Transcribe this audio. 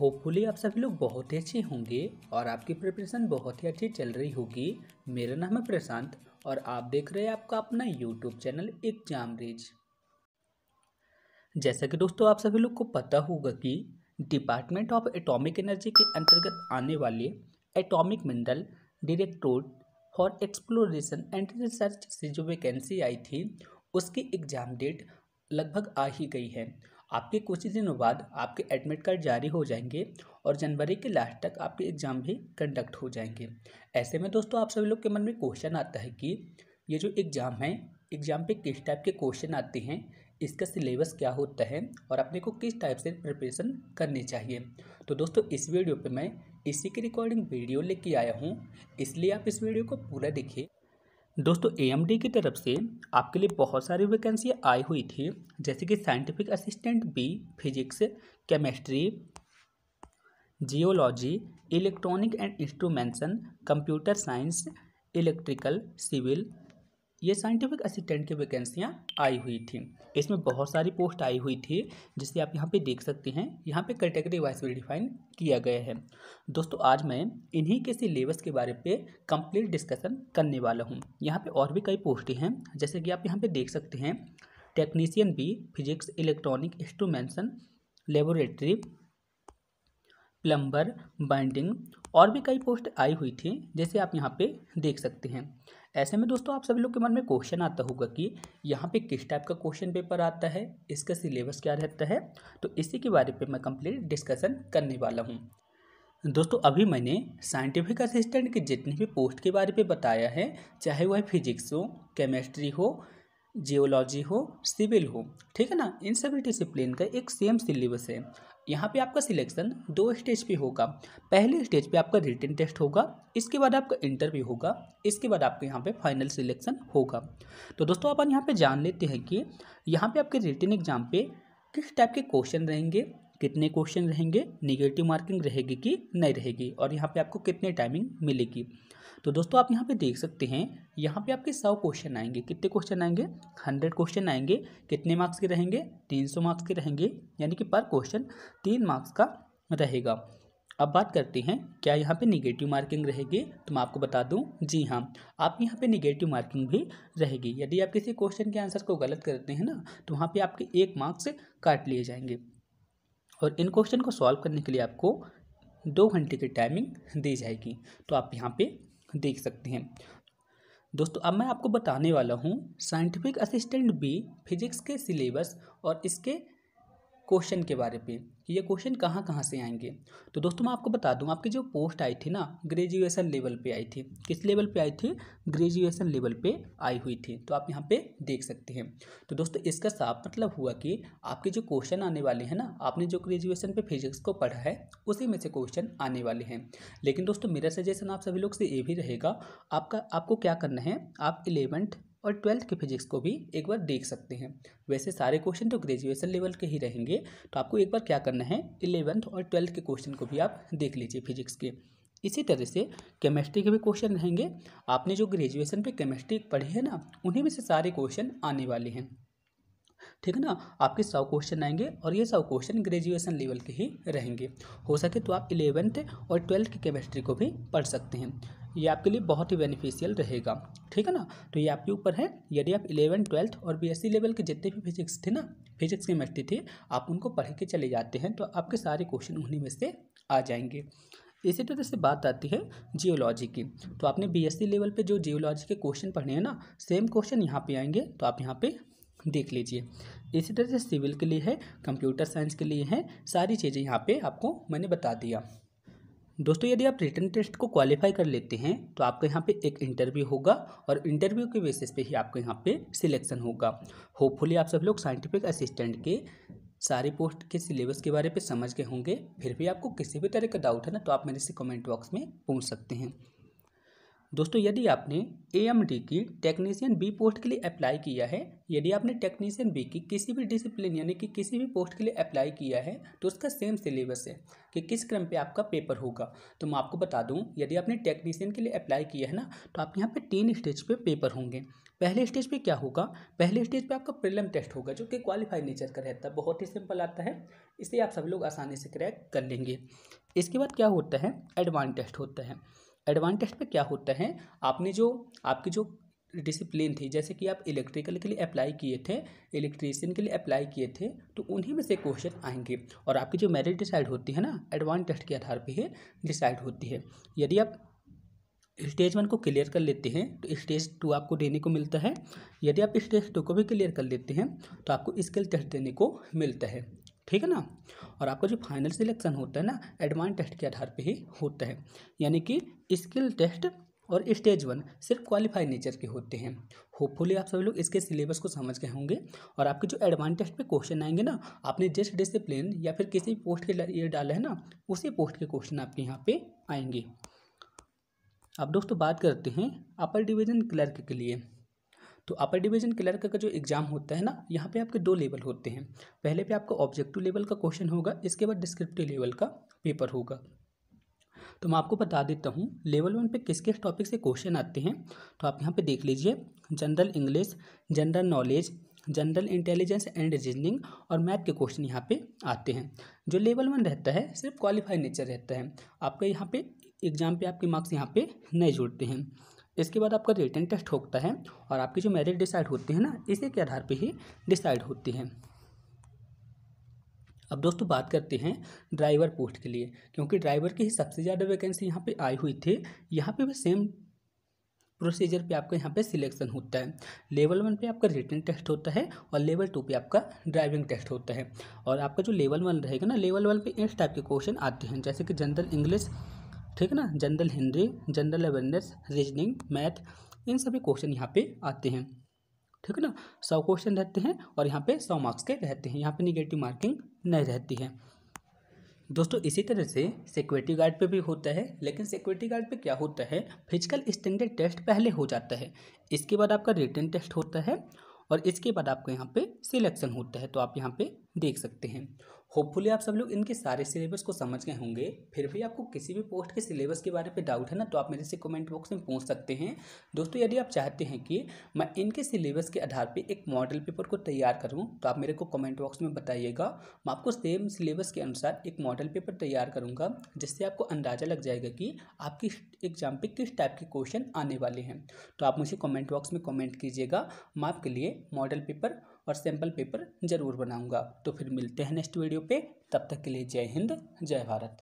hopefully आप सभी लोग बहुत ही अच्छे होंगे और आपकी प्रिपरेशन बहुत ही अच्छी चल रही होगी मेरा नाम है प्रशांत और आप देख रहे हैं आपका अपना यूट्यूब चैनल एग्जाम रिज जैसा कि दोस्तों आप सभी लोग को पता होगा कि डिपार्टमेंट ऑफ एटॉमिक एनर्जी के अंतर्गत आने वाले atomic mineral directorate for exploration and research से जो वैकेंसी आई थी उसकी एग्ज़ाम डेट लगभग आ ही गई है आपके कुछ ही दिनों बाद आपके एडमिट कार्ड जारी हो जाएंगे और जनवरी के लास्ट तक आपके एग्ज़ाम भी कंडक्ट हो जाएंगे ऐसे में दोस्तों आप सभी लोग के मन में क्वेश्चन आता है कि ये जो एग्ज़ाम है एग्ज़ाम पे किस टाइप के क्वेश्चन आते हैं इसका सिलेबस क्या होता है और अपने को किस टाइप से प्रिपरेशन करनी चाहिए तो दोस्तों इस वीडियो पर मैं इसी की रिकॉर्डिंग वीडियो लेके आया हूँ इसलिए आप इस वीडियो को पूरा देखिए दोस्तों ए की तरफ से आपके लिए बहुत सारी वैकेंसियाँ आई हुई थी जैसे कि scientific assistant B physics chemistry geology electronic and instrumentation computer science electrical civil ये साइंटिफिक असिस्टेंट की वैकेंसियाँ आई हुई थी इसमें बहुत सारी पोस्ट आई हुई थी जिसे आप यहाँ पे देख सकते हैं यहाँ पे कैटेगरी वाइज भी डिफाइन किया गया है दोस्तों आज मैं इन्हीं के सिलेबस के बारे पे कंप्लीट डिस्कशन करने वाला हूँ यहाँ पे और भी कई पोस्टें हैं जैसे कि आप यहाँ पे देख सकते हैं technician B physics electronic instrumentation laboratory plumber binding और भी कई पोस्ट आई हुई थी जैसे आप यहाँ पे देख सकते हैं ऐसे में दोस्तों आप सभी लोग के मन में क्वेश्चन आता होगा कि यहाँ पे किस टाइप का क्वेश्चन पेपर आता है इसका सिलेबस क्या रहता है तो इसी के बारे में मैं कंप्लीट डिस्कशन करने वाला हूँ दोस्तों अभी मैंने साइंटिफिक असिस्टेंट के जितने भी पोस्ट के बारे में बताया है चाहे वह फिजिक्स हो केमेस्ट्री हो जियोलॉजी हो सिविल हो ठीक है ना इन सभी डिसिप्लिन का एक सेम सिलेबस है यहाँ पे आपका सिलेक्शन दो स्टेज पे होगा पहले स्टेज पे आपका रिटर्न टेस्ट होगा इसके बाद आपका इंटरव्यू होगा इसके बाद आपके यहाँ पे फाइनल सिलेक्शन होगा तो दोस्तों अपन यहाँ पे जान लेते हैं कि यहाँ पे आपके रिटर्न एग्जाम पे किस टाइप के क्वेश्चन रहेंगे कितने क्वेश्चन रहेंगे निगेटिव मार्किंग रहेगी कि नहीं रहेगी और यहाँ पे आपको कितने टाइमिंग मिलेगी तो दोस्तों आप यहाँ पे देख सकते हैं यहाँ पे आपके सौ क्वेश्चन आएंगे कितने क्वेश्चन आएंगे हंड्रेड क्वेश्चन आएंगे कितने मार्क्स के रहेंगे तीन सौ मार्क्स के रहेंगे यानी कि पर क्वेश्चन तीन मार्क्स का रहेगा अब बात करते हैं क्या यहाँ पे निगेटिव मार्किंग रहेगी तो मैं आपको बता दूं जी हाँ आपके यहाँ पे निगेटिव मार्किंग भी रहेगी यदि आप किसी क्वेश्चन के आंसर को गलत करते हैं ना तो वहाँ पे आपके एक मार्क्स काट लिए जाएंगे और इन क्वेश्चन को सॉल्व करने के लिए आपको दो घंटे की टाइमिंग दी जाएगी तो आप यहाँ पे देख सकते हैं दोस्तों अब मैं आपको बताने वाला हूँ साइंटिफिक असिस्टेंट बी फिजिक्स के सिलेबस और इसके क्वेश्चन के बारे पे कि ये क्वेश्चन कहाँ कहाँ से आएंगे तो दोस्तों मैं आपको बता दूँ आपकी जो पोस्ट आई थी ना ग्रेजुएशन लेवल पे आई थी किस लेवल पे आई थी ग्रेजुएशन लेवल पे आई हुई थी तो आप यहाँ पे देख सकते हैं तो दोस्तों इसका साफ मतलब हुआ कि आपके जो क्वेश्चन आने वाले हैं ना आपने जो ग्रेजुएशन पे फिजिक्स को पढ़ा है उसी में से क्वेश्चन आने वाले हैं लेकिन दोस्तों मेरा सजेशन आप सभी लोग से ये भी रहेगा आपका आपको क्या करना है आप इलेवेंथ और ट्वेल्थ के फिजिक्स को भी एक बार देख सकते हैं वैसे सारे क्वेश्चन तो ग्रेजुएशन लेवल के ही रहेंगे तो आपको एक बार क्या करना है इलेवंथ और ट्वेल्थ के क्वेश्चन को भी आप देख लीजिए फिजिक्स के इसी तरह से केमिस्ट्री के भी क्वेश्चन रहेंगे आपने जो ग्रेजुएशन पे केमिस्ट्री पढ़ी है ना उन्हीं में से सारे क्वेश्चन आने वाले हैं ठीक है ना आपके सौ क्वेश्चन आएंगे और ये सौ क्वेश्चन ग्रेजुएशन लेवल के ही रहेंगे हो सके तो आप इलेवेंथ और ट्वेल्थ की केमिस्ट्री को भी पढ़ सकते हैं ये आपके लिए बहुत ही बेनिफिशियल रहेगा ठीक है ना तो ये आपके ऊपर है यदि आप इलेवन ट्वेल्थ और बीएससी लेवल के जितने भी फिजिक्स थे ना फिजिक्स केमिस्ट्री थे आप उनको पढ़ के चले जाते हैं तो आपके सारे क्वेश्चन उन्हीं में से आ जाएंगे इसी तरह से बात आती है जियोलॉजी की तो आपने बीएससी लेवल पे जो जियोलॉजी के क्वेश्चन पढ़े हैं ना सेम क्वेश्चन यहाँ पे आएंगे तो आप यहाँ पे देख लीजिए इसी तरह से सिविल के लिए है कंप्यूटर साइंस के लिए है सारी चीज़ें यहाँ पे आपको मैंने बता दिया दोस्तों यदि आप रिटर्न टेस्ट को क्वालिफाई कर लेते हैं तो आपके यहाँ पे एक इंटरव्यू होगा और इंटरव्यू के बेसिस पे ही आपके यहाँ पे सिलेक्शन होगा होपफुली आप सब लोग साइंटिफिक असिस्टेंट के सारे पोस्ट के सिलेबस के बारे पे समझ गए होंगे फिर भी आपको किसी भी तरह का डाउट है ना तो आप मेरे से कमेंट बॉक्स में पूछ सकते हैं दोस्तों यदि आपने ए की टेक्नीशियन बी पोस्ट के लिए अप्लाई किया है यदि आपने टेक्नीशियन बी की किसी भी डिसिप्लिन यानी कि किसी भी पोस्ट के लिए अप्लाई किया है तो उसका सेम सिलेबस है कि किस क्रम पे आपका पेपर होगा तो मैं आपको बता दूं यदि आपने टेक्नीशियन के लिए अप्लाई किया है ना तो आपके यहाँ पर तीन स्टेज पे पेपर होंगे पहले स्टेज पे क्या होगा पहले स्टेज पे आपका प्रिलम टेस्ट होगा जो कि क्वालिफाइड नेचर का रहता है बहुत ही सिंपल आता है इसे आप सब लोग आसानी से क्रैक कर लेंगे इसके बाद क्या होता है एडवांस टेस्ट होता है एडवांस टेस्ट में क्या होता है आपने जो आपकी जो डिसिप्लिन थी जैसे कि आप इलेक्ट्रिकल के लिए अप्लाई किए थे इलेक्ट्रीशियन के लिए अप्लाई किए थे तो उन्हीं में से क्वेश्चन आएंगे और आपकी जो मेरिट डिसाइड होती है ना एडवांस टेस्ट के आधार पर ही डिसाइड होती है यदि आप स्टेज वन को क्लियर कर लेते हैं तो स्टेज टू आपको देने को मिलता है यदि आप स्टेज टू को भी क्लियर कर लेते हैं तो आपको स्किल टेस्ट देने को मिलता है ठीक है ना और आपका जो फाइनल सिलेक्शन होता है ना एडवांस टेस्ट के आधार पे ही होता है यानी कि स्किल टेस्ट और स्टेज वन सिर्फ क्वालिफाइड नेचर के होते हैं होपफुली आप सभी लोग इसके सिलेबस को समझ गए होंगे और आपके जो एडवांस टेस्ट पे क्वेश्चन आएंगे ना आपने जिस डिसिप्लिन या फिर किसी भी पोस्ट के ये डाला है ना उसी पोस्ट के क्वेश्चन आपके यहाँ पे आएंगे अब दोस्तों बात करते हैं अपर डिवीजन क्लर्क के लिए तो अपर डिवीजन क्लर्क का जो एग्ज़ाम होता है ना यहाँ पे आपके दो लेवल होते हैं पहले पे आपका ऑब्जेक्टिव लेवल का क्वेश्चन होगा इसके बाद डिस्क्रिप्टिव लेवल का पेपर होगा तो मैं आपको बता देता हूँ लेवल वन पे किस किस टॉपिक से क्वेश्चन आते हैं तो आप यहाँ पे देख लीजिए general English general knowledge general intelligence and reasoning और मैथ के क्वेश्चन यहाँ पे आते हैं जो लेवल वन रहता है सिर्फ क्वालिफाई नेचर रहता है आपका यहाँ पे एग्जाम पे आपके मार्क्स यहाँ पे नहीं जुड़ते हैं इसके बाद आपका रिटर्न टेस्ट होता है और आपकी जो मेरिट डिसाइड होती है ना इसी के आधार पर ही डिसाइड होती है अब दोस्तों बात करते हैं ड्राइवर पोस्ट के लिए क्योंकि ड्राइवर की ही सबसे ज़्यादा वैकेंसी यहाँ पे आई हुई थी यहाँ पे भी सेम प्रोसीजर पे आपका यहाँ पे सिलेक्शन होता है लेवल वन पे आपका रिटर्न टेस्ट होता है और लेवल टू पे आपका ड्राइविंग टेस्ट होता है और आपका जो लेवल वन रहेगा ना लेवल वन पे इस टाइप के क्वेश्चन आते हैं जैसे कि जनरल इंग्लिश ठीक है ना general Hindi general awareness reasoning math इन सभी क्वेश्चन यहाँ पे आते हैं ठीक है ना सौ क्वेश्चन रहते हैं और यहाँ पे सौ मार्क्स के रहते हैं यहाँ पे निगेटिव मार्किंग नहीं रहती है दोस्तों इसी तरह से सिक्योरिटी गार्ड पे भी होता है लेकिन सिक्योरिटी गार्ड पे क्या होता है फिजिकल स्टैंडर्ड टेस्ट पहले हो जाता है इसके बाद आपका रिटर्न टेस्ट होता है और इसके बाद आपको यहाँ पे सिलेक्शन होता है तो आप यहाँ पे देख सकते हैं होपफुली आप सब लोग इनके सारे सिलेबस को समझ गए होंगे फिर भी आपको किसी भी पोस्ट के सिलेबस के बारे में डाउट है ना तो आप मेरे से कमेंट बॉक्स में पूछ सकते हैं दोस्तों यदि आप चाहते हैं कि मैं इनके सिलेबस के आधार पर एक मॉडल पेपर को तैयार करूँ तो आप मेरे को कमेंट बॉक्स में बताइएगा मैं आपको सेम सिलेबस के अनुसार एक मॉडल पेपर तैयार करूँगा जिससे आपको अंदाज़ा लग जाएगा कि आपकी एग्जाम पर किस टाइप के क्वेश्चन आने वाले हैं तो आप मुझे कॉमेंट बॉक्स में कॉमेंट कीजिएगा मैं आपके लिए मॉडल पेपर और सैम्पल पेपर ज़रूर बनाऊँगा तो फिर मिलते हैं नेक्स्ट वीडियो पे तब तक के लिए जय हिंद जय भारत